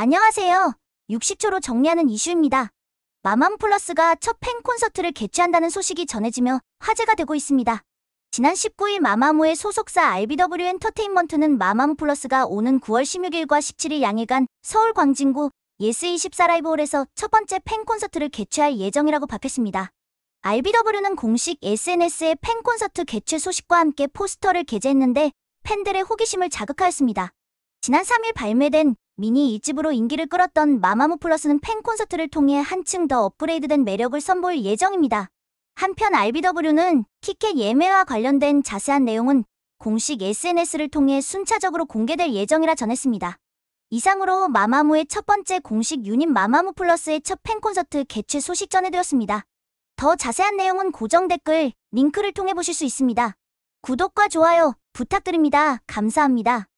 안녕하세요. 60초로 정리하는 이슈입니다. 마맘 플러스가 첫 팬 콘서트를 개최한다는 소식이 전해지며 화제가 되고 있습니다. 지난 19일 마마무의 소속사 RBW 엔터테인먼트는 마맘 플러스가 오는 9월 16일과 17일 양일간 서울 광진구 예스24 라이브홀에서 첫 번째 팬 콘서트를 개최할 예정이라고 밝혔습니다. RBW는 공식 SNS에 팬 콘서트 개최 소식과 함께 포스터를 게재했는데 팬들의 호기심을 자극하였습니다. 지난 3일 발매된 미니 이집으로 인기를 끌었던 마마무 플러스는 팬 콘서트를 통해 한층 더 업그레이드된 매력을 선보일 예정입니다. 한편 RBW는 티켓 예매와 관련된 자세한 내용은 공식 SNS를 통해 순차적으로 공개될 예정이라 전했습니다. 이상으로 마마무의 첫 번째 공식 유닛 마마무 플러스의 첫 팬 콘서트 개최 소식 전해드렸습니다. 더 자세한 내용은 고정 댓글, 링크를 통해 보실 수 있습니다. 구독과 좋아요 부탁드립니다. 감사합니다.